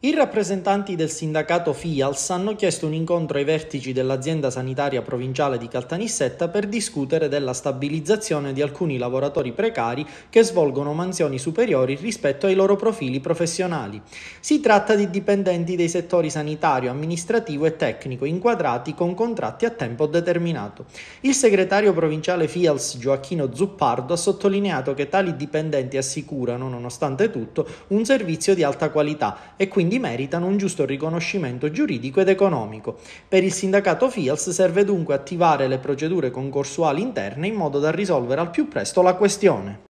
I rappresentanti del sindacato FIALS hanno chiesto un incontro ai vertici dell'azienda sanitaria provinciale di Caltanissetta per discutere della stabilizzazione di alcuni lavoratori precari che svolgono mansioni superiori rispetto ai loro profili professionali. Si tratta di dipendenti dei settori sanitario, amministrativo e tecnico inquadrati con contratti a tempo determinato. Il segretario provinciale FIALS Gioacchino Zuppardo ha sottolineato che tali dipendenti assicurano, nonostante tutto, un servizio di alta qualità e quindi quindi meritano un giusto riconoscimento giuridico ed economico. Per il sindacato FIALS serve dunque attivare le procedure concorsuali interne in modo da risolvere al più presto la questione.